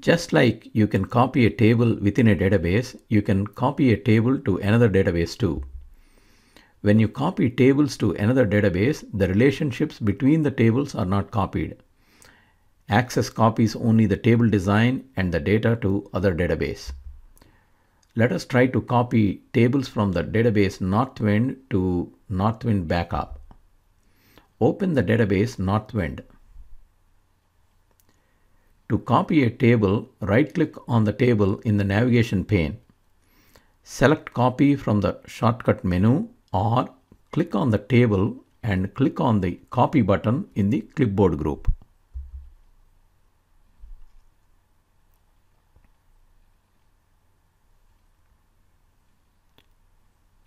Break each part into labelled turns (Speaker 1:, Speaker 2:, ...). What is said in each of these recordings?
Speaker 1: Just like you can copy a table within a database, you can copy a table to another database too. When you copy tables to another database, the relationships between the tables are not copied. Access copies only the table design and the data to other database. Let us try to copy tables from the database Northwind to Northwind Backup. Open the database Northwind. To copy a table, right-click on the table in the navigation pane. Select Copy from the shortcut menu or click on the table and click on the Copy button in the clipboard group.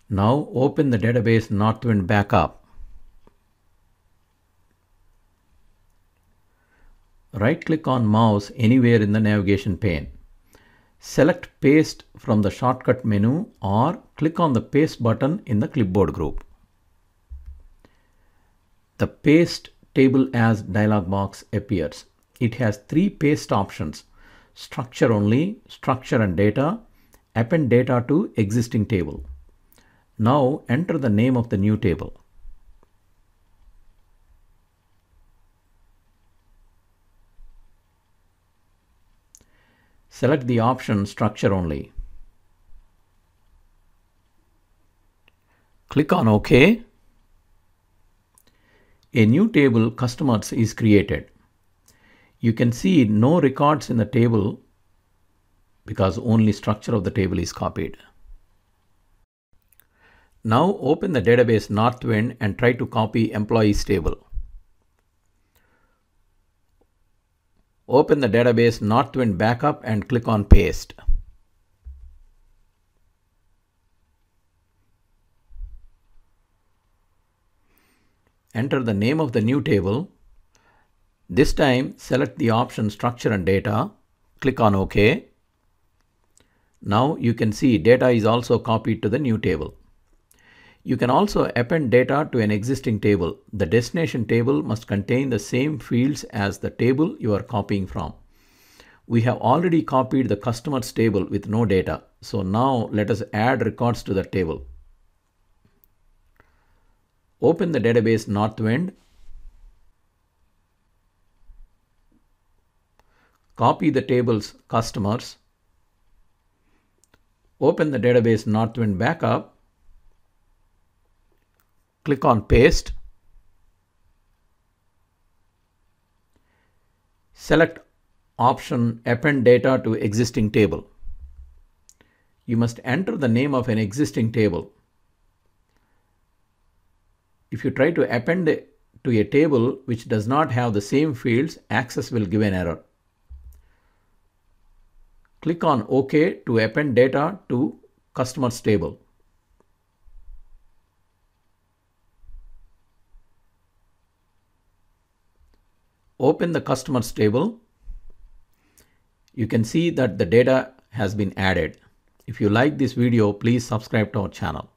Speaker 1: Now open the database Northwind Backup right click on mouse anywhere in the navigation pane. Select paste from the shortcut menu or click on the paste button in the clipboard group. The paste table as dialog box appears. It has three paste options, structure only, structure and data, append data to existing table. Now enter the name of the new table. Select the option Structure Only. Click on OK. A new table Customers is created. You can see no records in the table because only structure of the table is copied. Now open the database Northwind and try to copy employees table. Open the database Northwind Backup and click on Paste. Enter the name of the new table. This time select the option Structure and Data. Click on OK. Now you can see data is also copied to the new table. You can also append data to an existing table. The destination table must contain the same fields as the table you are copying from. We have already copied the customers table with no data. So now let us add records to the table. Open the database Northwind. Copy the table's customers. Open the database Northwind Backup Click on paste. Select option append data to existing table. You must enter the name of an existing table. If you try to append to a table which does not have the same fields, access will give an error. Click on OK to append data to customers table. open the customers table, you can see that the data has been added. If you like this video, please subscribe to our channel.